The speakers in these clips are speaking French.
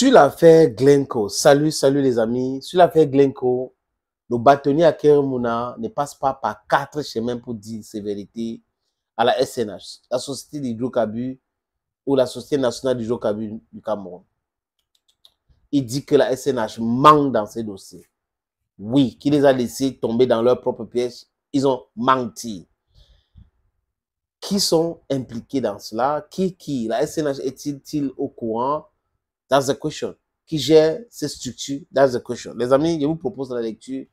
Sur l'affaire Glencoe, salut, salut les amis. Sur l'affaire Glencoe, le bâtonnier à ne passe pas par quatre chemins pour dire ses vérités à la SNH, la Société d'hydrocarbures ou la Société nationale d'hydrocarbures du Cameroun. Il dit que la SNH manque dans ses dossiers. Oui, qui les a laissés tomber dans leur propre pièce Ils ont menti. Qui sont impliqués dans cela Qui, qui La SNH est-il au courant dans the question. Qui gère ces structures? dans the question. Les amis, je vous propose la lecture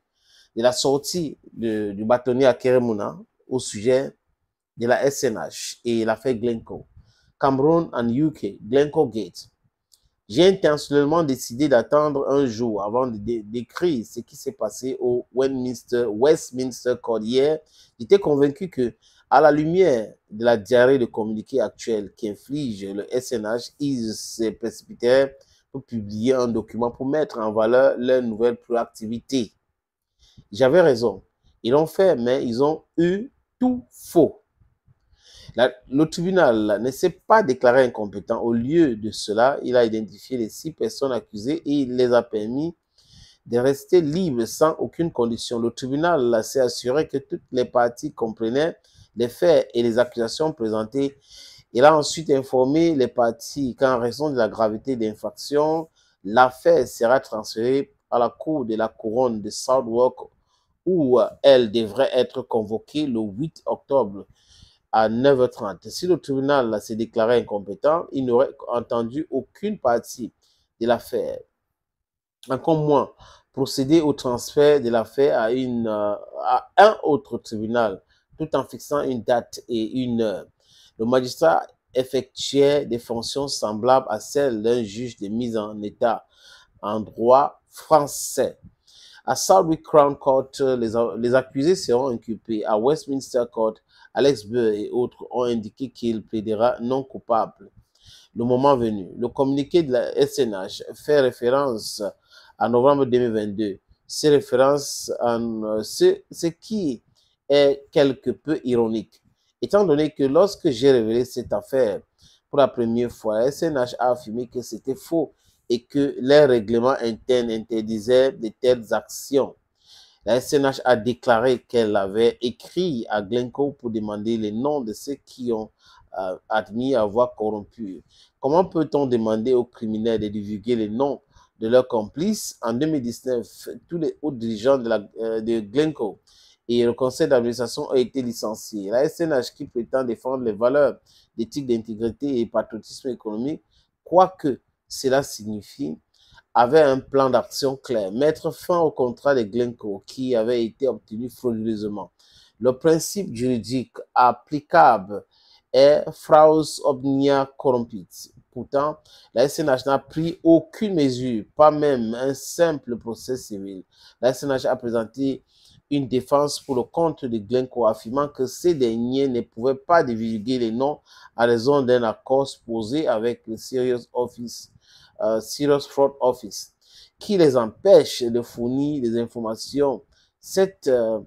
de la sortie de, du bâtonnier à Keremuna au sujet de la SNH et l'affaire Glencoe. Cameroun and UK, Glencoe Gate. J'ai intentionnellement décidé d'attendre un jour avant de décrire ce qui s'est passé au Westminster, Westminster Court hier. J'étais convaincu que à la lumière de la diarrhée de communiqué actuelle qui le SNH, ils se précipitèrent pour publier un document pour mettre en valeur leur nouvelle proactivité. J'avais raison. Ils l'ont fait, mais ils ont eu tout faux. le tribunal ne s'est pas déclaré incompétent. Au lieu de cela, il a identifié les six personnes accusées et il les a permis de rester libres sans aucune condition. Le tribunal s'est assuré que toutes les parties comprenaient les faits et les accusations présentées. Il a ensuite informé les parties qu'en raison de la gravité d'infraction, l'affaire sera transférée à la Cour de la Couronne de Southwark où euh, elle devrait être convoquée le 8 octobre à 9h30. Si le tribunal s'est déclaré incompétent, il n'aurait entendu aucune partie de l'affaire. Encore moins procéder au transfert de l'affaire à, euh, à un autre tribunal tout en fixant une date et une heure. Le magistrat effectuait des fonctions semblables à celles d'un juge de mise en état en droit français. À Southwick Crown Court, les, accusés seront inculpés. À Westminster Court, Alex Burr et autres ont indiqué qu'il plaidera non coupable. Le moment venu, le communiqué de la SNH fait référence à novembre 2022. Ces références en euh, ce qui est quelque peu ironique, étant donné que lorsque j'ai révélé cette affaire pour la première fois, la SNH a affirmé que c'était faux et que les règlements internes interdisaient de telles actions. La SNH a déclaré qu'elle avait écrit à Glencoe pour demander les noms de ceux qui ont euh, admis avoir corrompu. Comment peut-on demander aux criminels de divulguer les noms de leurs complices En 2019, tous les hauts dirigeants de, euh, de Glencoe et le conseil d'administration a été licencié. La SNH qui prétend défendre les valeurs d'éthique, d'intégrité et patriotisme économique, quoi que cela signifie, avait un plan d'action clair, mettre fin au contrat de Glencoe qui avait été obtenu frauduleusement. Le principe juridique applicable est fraus omnia corrompit, Pourtant, la SNH n'a pris aucune mesure, pas même un simple procès civil. La SNH a présenté une défense pour le compte de Glencoe, affirmant que ces derniers ne pouvaient pas divulguer les noms à raison d'un accord posé avec le Serious, Office, euh, Fraud Office, qui les empêche de fournir des informations. Cette euh,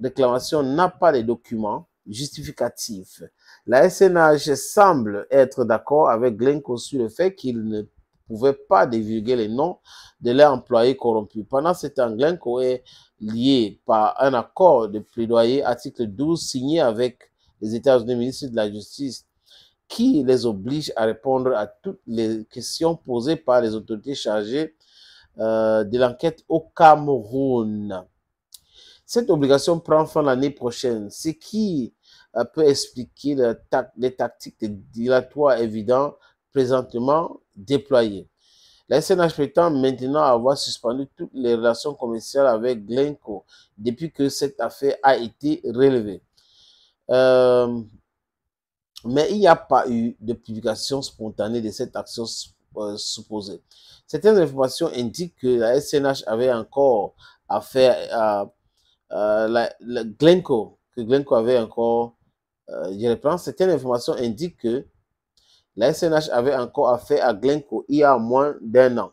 déclaration n'a pas de documents justificatifs la SNH semble être d'accord avec Glencoe sur le fait qu'il ne pouvait pas divulguer les noms de leurs employés corrompus. Pendant ce temps, Glencoe est lié par un accord de plaidoyer, article 12, signé avec les États-Unis, ministre de la Justice, qui les oblige à répondre à toutes les questions posées par les autorités chargées euh, de l'enquête au Cameroun. Cette obligation prend fin l'année prochaine, ce qui peut expliquer les tactiques dilatoires évidentes présentement déployées. La SNH prétend maintenant avoir suspendu toutes les relations commerciales avec Glencoe depuis que cette affaire a été relevée. Euh, mais il n'y a pas eu de publication spontanée de cette action euh, supposée. Certaines informations indiquent que la SNH avait encore affaire à, Glencoe, que Glencoe avait encore euh, je reprends, certaines informations indiquent que la SNH avait encore affaire à Glenco il y a moins d'un an.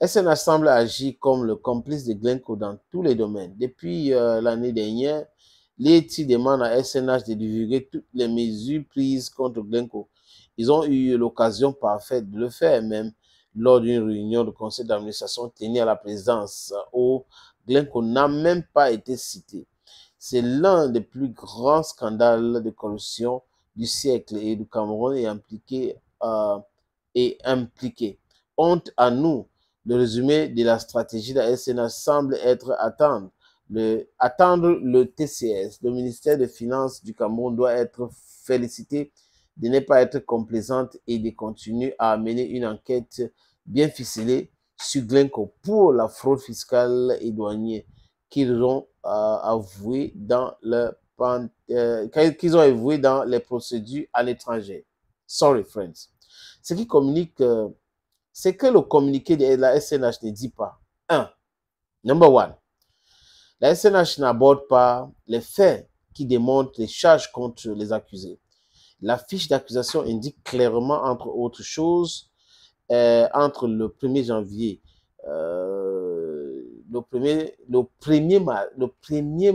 SNH semble agir comme le complice de Glenco dans tous les domaines. Depuis euh, l'année dernière, l'ETI demande à SNH de divulguer toutes les mesures prises contre Glenco. Ils ont eu l'occasion parfaite de le faire, même lors d'une réunion du conseil d'administration tenue à la présence où Glenco n'a même pas été cité. C'est l'un des plus grands scandales de corruption du siècle et du Cameroun est impliqué. Euh, Honte à nous, le résumé de la stratégie de la SNA semble être attendre le, attendre le TCS. Le ministère des Finances du Cameroun doit être félicité de ne pas être complaisante et de continuer à mener une enquête bien ficelée sur Glencoe pour la fraude fiscale et douanière qu'ils ont euh, avoué dans le euh, qu'ils ont avoué dans les procédures à l'étranger. Sorry, friends. Ce qui communique, euh, c'est que le communiqué de la SNH ne dit pas. Un, Number one. La SNH n'aborde pas les faits qui démontrent les charges contre les accusés. La fiche d'accusation indique clairement, entre autres choses, entre le 1er janvier le premier, le premier, le premier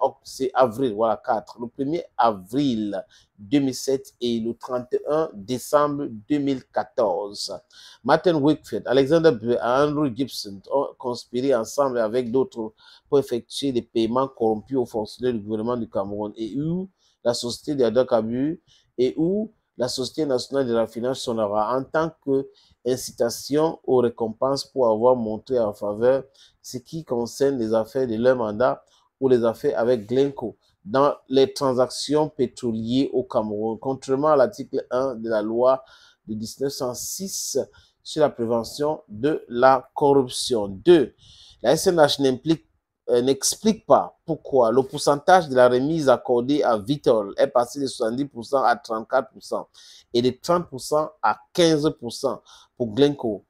oh, c'est avril, voilà, 4, le 1er avril 2007 et le 31 décembre 2014. Martin Wakefield, Alexander et Andrew Gibson ont conspiré ensemble avec d'autres pour effectuer des paiements corrompus aux fonctionnaires du gouvernement du Cameroun et où la société Adokabu et où la Société nationale de la raffinage sonora, en tant que incitation aux récompenses pour avoir montré en faveur ce qui concerne les affaires de leur mandat ou les affaires avec Glencoe dans les transactions pétrolières au Cameroun, contrairement à l'article 1 de la loi de 1906 sur la prévention de la corruption. 2. La SNH n'implique euh, n'explique pas pourquoi le pourcentage de la remise accordée à Vitol est passé de 70% à 34% et de 30% à 15% pour Glencoe.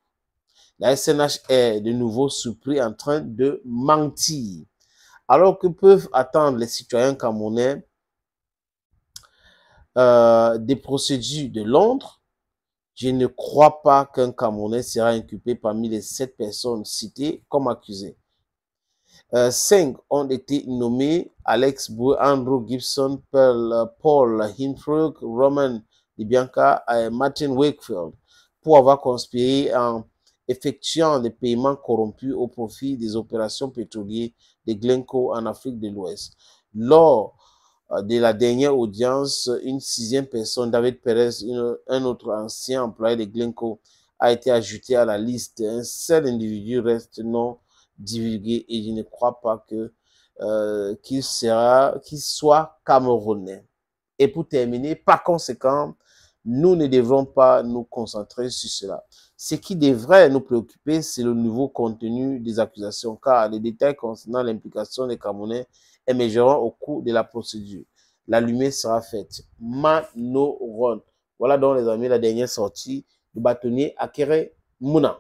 La SNH est de nouveau surpris en train de mentir. Alors que peuvent attendre les citoyens camerounais euh, des procédures de Londres, je ne crois pas qu'un Camerounais sera inculpé parmi les sept personnes citées comme accusées. Euh, cinq ont été nommés Alex Bouy, Andrew Gibson, euh, Paul, Paul Hinfrug, Roman DiBianca et Martin Wakefield pour avoir conspiré en effectuant des paiements corrompus au profit des opérations pétrolières de Glencoe en Afrique de l'Ouest. Lors euh, de la dernière audience, une sixième personne, David Perez, un autre ancien employé de Glencoe, a été ajouté à la liste. Un seul individu reste non divulguer et je ne crois pas que euh, qu'il sera qu'il soit camerounais. Et pour terminer, par conséquent, nous ne devons pas nous concentrer sur cela. Ce qui devrait nous préoccuper, c'est le nouveau contenu des accusations, car les détails concernant l'implication des Camerounais émergeront au cours de la procédure. L'allumée sera faite. Manoron. Voilà donc, les amis, la dernière sortie du bâtonnier Akere Mouna.